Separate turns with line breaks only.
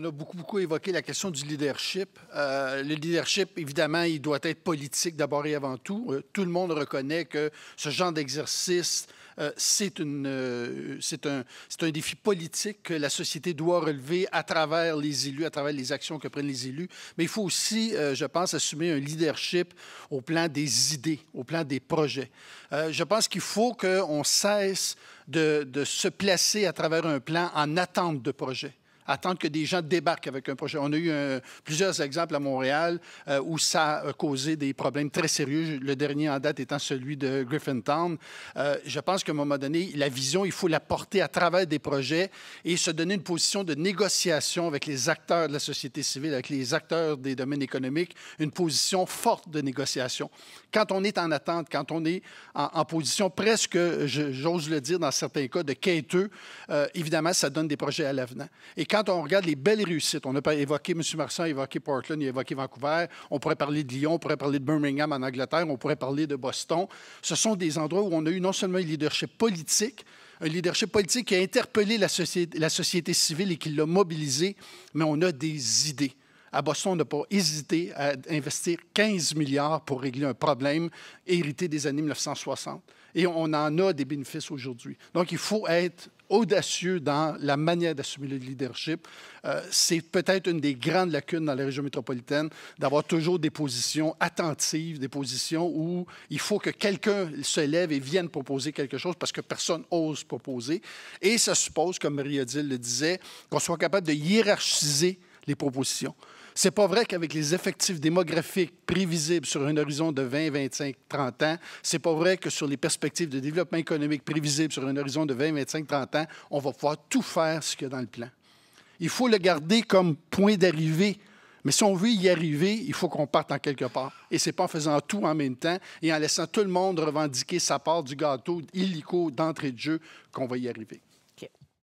on a beaucoup, beaucoup évoqué la question du leadership. Euh, le leadership, évidemment, il doit être politique d'abord et avant tout. Euh, tout le monde reconnaît que ce genre d'exercice, euh, c'est un, un défi politique que la société doit relever à travers les élus, à travers les actions que prennent les élus. Mais il faut aussi, je pense, assumer un leadership au plan des idées, au plan des projets. je pense qu'il faut qu'on cesse de, de se placer à travers un plan en attente de projet attendre que des gens débarquent avec un projet. On a eu euh, plusieurs exemples à Montréal euh, où ça a causé des problèmes très sérieux, le dernier en date étant celui de Griffintown. Euh, je pense qu'à un moment donné, la vision, il faut la porter à travers des projets et se donner une position de négociation avec les acteurs de la société civile, avec les acteurs des domaines économiques, une position forte de négociation. Quand on est en attente, quand on est en, position presque, j'ose le dire dans certains cas, de quêteux, euh, évidemment, ça donne des projets à l'avenant. Et quand quand on regarde les belles réussites, on a évoqué M. Marsan, évoqué Portland, évoqué Vancouver, on pourrait parler de Lyon, on pourrait parler de Birmingham en Angleterre, on pourrait parler de Boston. Ce sont des endroits où on a eu non seulement un leadership politique, un leadership politique qui a interpellé la société, la société civile et qui l'a mobilisé, mais on a des idées. À Boston, on n'a pas hésité à investir 15 milliards pour régler un problème hérité des années 1960. Et on en a des bénéfices aujourd'hui. Donc, il faut être audacieux dans la manière d'assumer le leadership. Euh, c'est peut-être une des grandes lacunes dans la région métropolitaine d'avoir toujours des positions attentives, des positions où il faut que quelqu'un se lève et vienne proposer quelque chose parce que personne n'ose proposer. Et ça suppose, comme Marie-Odile le disait, qu'on soit capable de hiérarchiser les propositions. C'est pas vrai qu'avec les effectifs démographiques prévisibles sur un horizon de 20, 25, 30 ans, c'est pas vrai que sur les perspectives de développement économique prévisibles sur un horizon de 20, 25, 30 ans, on va pouvoir tout faire ce qu'il y a dans le plan. Il faut le garder comme point d'arrivée. Mais si on veut y arriver, il faut qu'on parte en quelque part. Et ce n'est pas en faisant tout en même temps et en laissant tout le monde revendiquer sa part du gâteau illico d'entrée de jeu qu'on va y arriver.